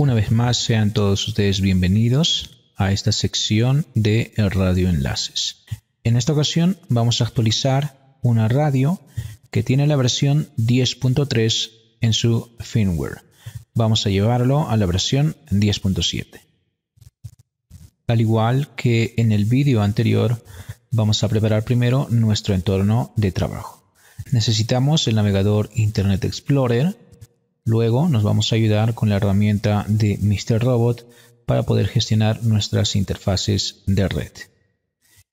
Una vez más, sean todos ustedes bienvenidos a esta sección de Radio Enlaces. En esta ocasión vamos a actualizar una radio que tiene la versión 10.3 en su firmware. Vamos a llevarlo a la versión 10.7. Al igual que en el vídeo anterior, vamos a preparar primero nuestro entorno de trabajo. Necesitamos el navegador Internet Explorer Luego nos vamos a ayudar con la herramienta de Mr. Robot para poder gestionar nuestras interfaces de red.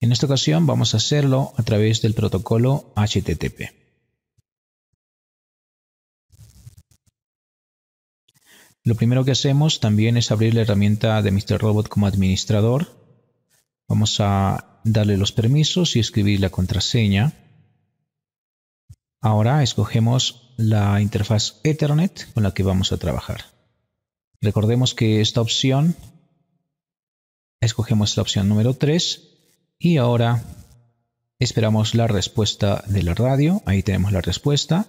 En esta ocasión vamos a hacerlo a través del protocolo HTTP. Lo primero que hacemos también es abrir la herramienta de Mr. Robot como administrador. Vamos a darle los permisos y escribir la contraseña. Ahora escogemos la interfaz Ethernet con la que vamos a trabajar. Recordemos que esta opción, escogemos la opción número 3 y ahora esperamos la respuesta de la radio. Ahí tenemos la respuesta.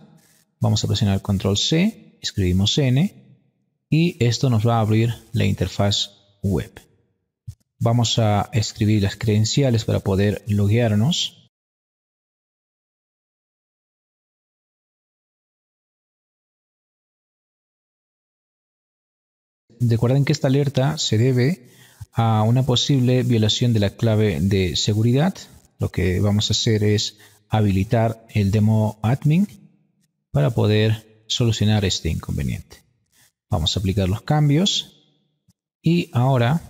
Vamos a presionar control C, escribimos N y esto nos va a abrir la interfaz web. Vamos a escribir las credenciales para poder loguearnos. Recuerden que esta alerta se debe a una posible violación de la clave de seguridad. Lo que vamos a hacer es habilitar el demo admin para poder solucionar este inconveniente. Vamos a aplicar los cambios y ahora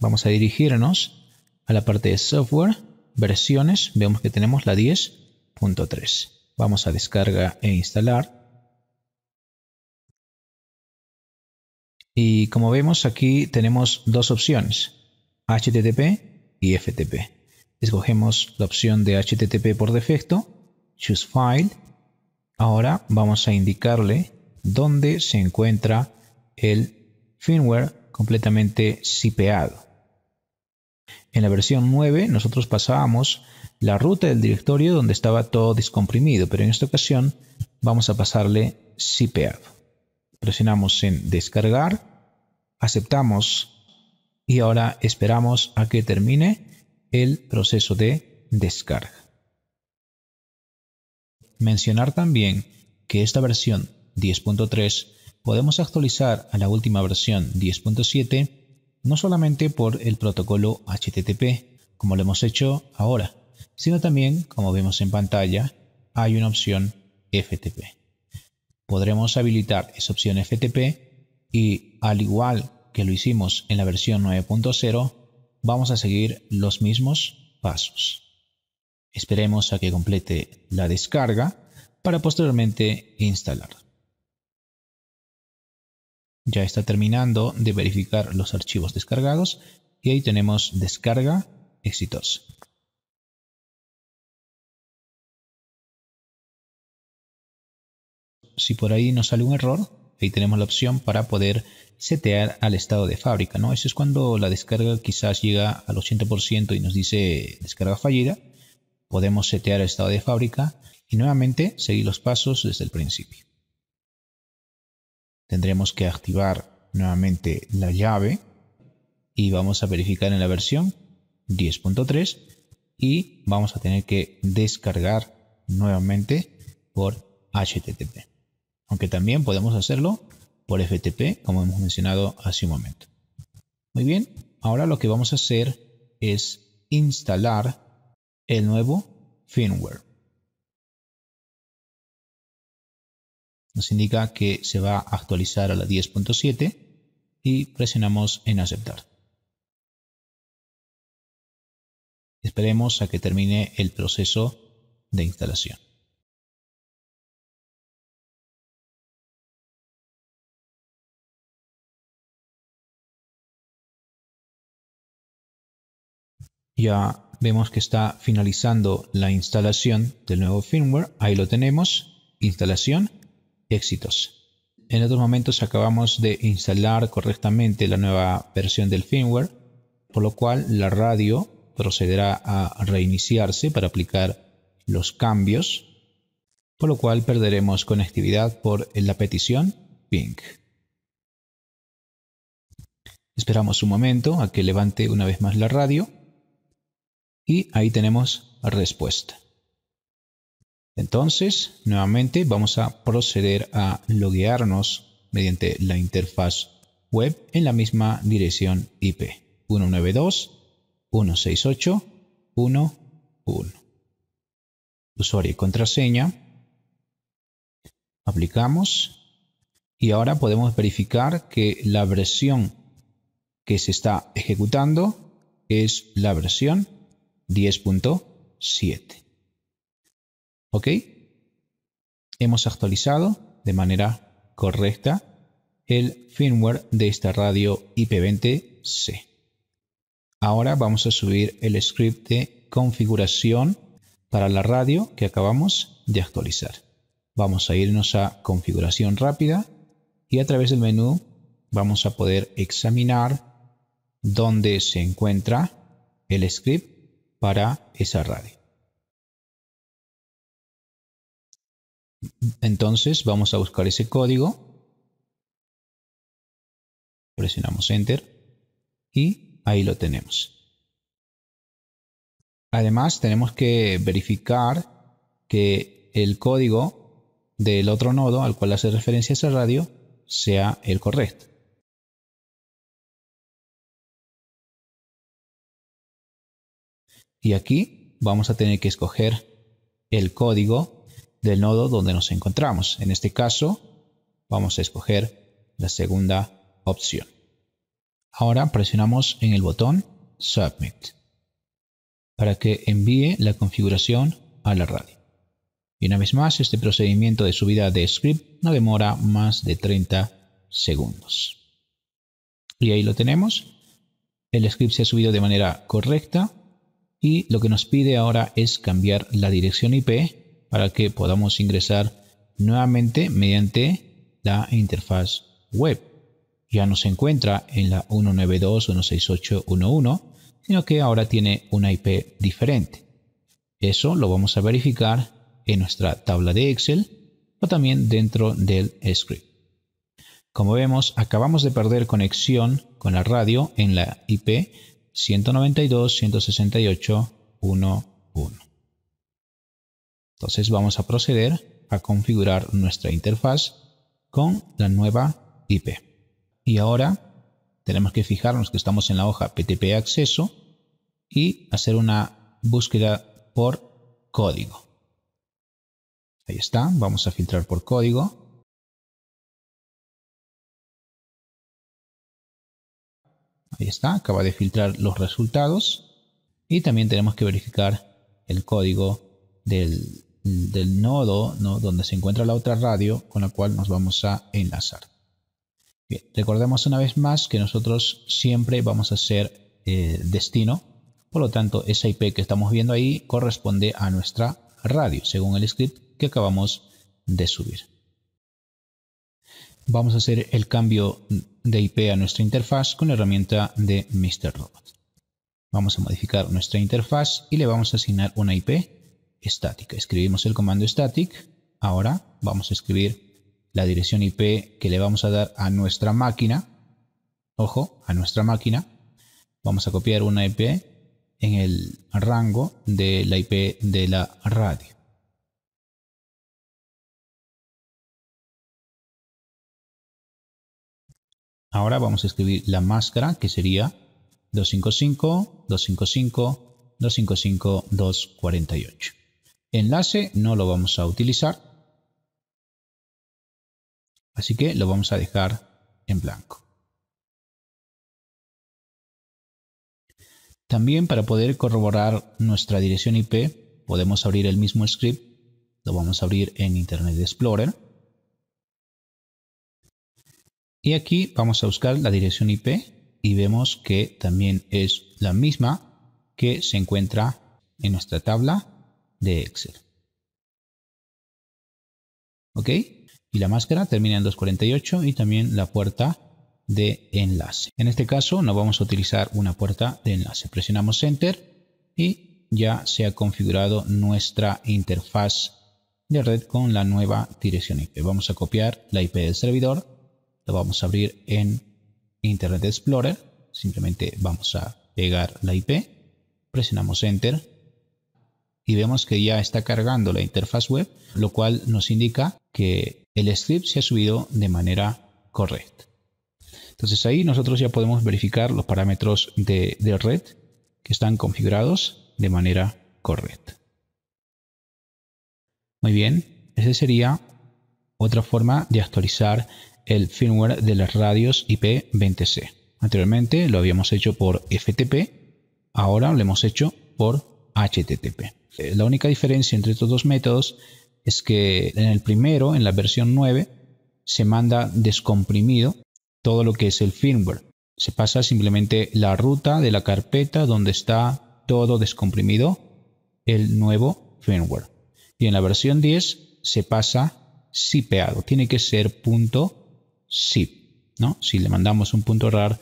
vamos a dirigirnos a la parte de software, versiones, vemos que tenemos la 10.3. Vamos a descargar e instalar. Y como vemos aquí tenemos dos opciones, HTTP y FTP. Escogemos la opción de HTTP por defecto, Choose File. Ahora vamos a indicarle dónde se encuentra el firmware completamente sipeado. En la versión 9 nosotros pasábamos la ruta del directorio donde estaba todo descomprimido, pero en esta ocasión vamos a pasarle sipeado presionamos en descargar, aceptamos y ahora esperamos a que termine el proceso de descarga. Mencionar también que esta versión 10.3 podemos actualizar a la última versión 10.7 no solamente por el protocolo HTTP, como lo hemos hecho ahora, sino también, como vemos en pantalla, hay una opción FTP podremos habilitar esa opción FTP y al igual que lo hicimos en la versión 9.0, vamos a seguir los mismos pasos. Esperemos a que complete la descarga para posteriormente instalar. Ya está terminando de verificar los archivos descargados y ahí tenemos descarga exitosa. si por ahí nos sale un error, ahí tenemos la opción para poder setear al estado de fábrica, ¿no? Eso es cuando la descarga quizás llega al 80% y nos dice descarga fallida. Podemos setear el estado de fábrica y nuevamente seguir los pasos desde el principio. Tendremos que activar nuevamente la llave y vamos a verificar en la versión 10.3 y vamos a tener que descargar nuevamente por HTTP aunque también podemos hacerlo por FTP, como hemos mencionado hace un momento. Muy bien, ahora lo que vamos a hacer es instalar el nuevo firmware. Nos indica que se va a actualizar a la 10.7 y presionamos en aceptar. Esperemos a que termine el proceso de instalación. Ya vemos que está finalizando la instalación del nuevo firmware. Ahí lo tenemos. Instalación. Éxitos. En otros momentos acabamos de instalar correctamente la nueva versión del firmware, por lo cual la radio procederá a reiniciarse para aplicar los cambios, por lo cual perderemos conectividad por la petición ping. Esperamos un momento a que levante una vez más la radio y ahí tenemos respuesta. Entonces, nuevamente vamos a proceder a loguearnos mediante la interfaz web en la misma dirección IP 192.168.1.1. Usuario y contraseña. Aplicamos y ahora podemos verificar que la versión que se está ejecutando es la versión 10.7. ¿Ok? Hemos actualizado de manera correcta el firmware de esta radio IP20C. Ahora vamos a subir el script de configuración para la radio que acabamos de actualizar. Vamos a irnos a configuración rápida y a través del menú vamos a poder examinar dónde se encuentra el script para esa radio. Entonces vamos a buscar ese código. Presionamos Enter y ahí lo tenemos. Además tenemos que verificar que el código del otro nodo al cual hace referencia esa radio sea el correcto. Y aquí vamos a tener que escoger el código del nodo donde nos encontramos. En este caso, vamos a escoger la segunda opción. Ahora presionamos en el botón Submit para que envíe la configuración a la radio. Y una vez más, este procedimiento de subida de script no demora más de 30 segundos. Y ahí lo tenemos. El script se ha subido de manera correcta y lo que nos pide ahora es cambiar la dirección IP para que podamos ingresar nuevamente mediante la interfaz web. Ya no se encuentra en la 192.168.1.1, sino que ahora tiene una IP diferente. Eso lo vamos a verificar en nuestra tabla de Excel o también dentro del script. Como vemos, acabamos de perder conexión con la radio en la IP 192, 168, 1, Entonces vamos a proceder a configurar nuestra interfaz con la nueva IP. Y ahora tenemos que fijarnos que estamos en la hoja PTP acceso y hacer una búsqueda por código. Ahí está, vamos a filtrar por código Ahí está, acaba de filtrar los resultados. Y también tenemos que verificar el código del, nodo donde se encuentra la otra radio con la cual nos vamos a enlazar. recordemos una vez más que nosotros siempre vamos a ser eh, destino. Por lo tanto, esa IP que estamos viendo ahí corresponde a nuestra radio, según el script que acabamos de subir vamos a hacer el cambio de IP a nuestra interfaz con la herramienta de Mr. Robot. Vamos a modificar nuestra interfaz y le vamos a asignar una IP estática. Escribimos el comando static. Ahora vamos a escribir la dirección IP que le vamos a dar a nuestra máquina. Ojo, a nuestra máquina. Vamos a copiar una IP en el rango de la IP de la radio. Ahora vamos a escribir la máscara que sería 255, 255, 255, 248. Enlace no lo vamos a utilizar, así que lo vamos a dejar en blanco. También para poder corroborar nuestra dirección IP podemos abrir el mismo script, lo vamos a abrir en Internet Explorer y aquí vamos a buscar la dirección IP y vemos que también es la misma que se encuentra en nuestra tabla de Excel. ¿Ok? Y la máscara termina en 248 y también la puerta de enlace. En este caso no vamos a utilizar una puerta de enlace. Presionamos Enter y ya se ha configurado nuestra interfaz de red con la nueva dirección IP. Vamos a copiar la IP del servidor lo vamos a abrir en Internet Explorer. Simplemente vamos a pegar la IP, presionamos Enter y vemos que ya está cargando la interfaz web, lo cual nos indica que el script se ha subido de manera correcta. Entonces ahí nosotros ya podemos verificar los parámetros de, red que están configurados de manera correcta. Muy bien, esa sería otra forma de actualizar el firmware de las radios IP20C. Anteriormente lo habíamos hecho por FTP, ahora lo hemos hecho por HTTP. Eh, la única diferencia entre estos dos métodos es que en el primero, en la versión 9, se manda descomprimido todo lo que es el firmware. Se pasa simplemente la ruta de la carpeta donde está todo descomprimido, el nuevo firmware. Y en la versión 10 se pasa sipeado. tiene que ser punto Sí, ¿no? Si le mandamos un punto errar,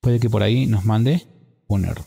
puede que por ahí nos mande un error.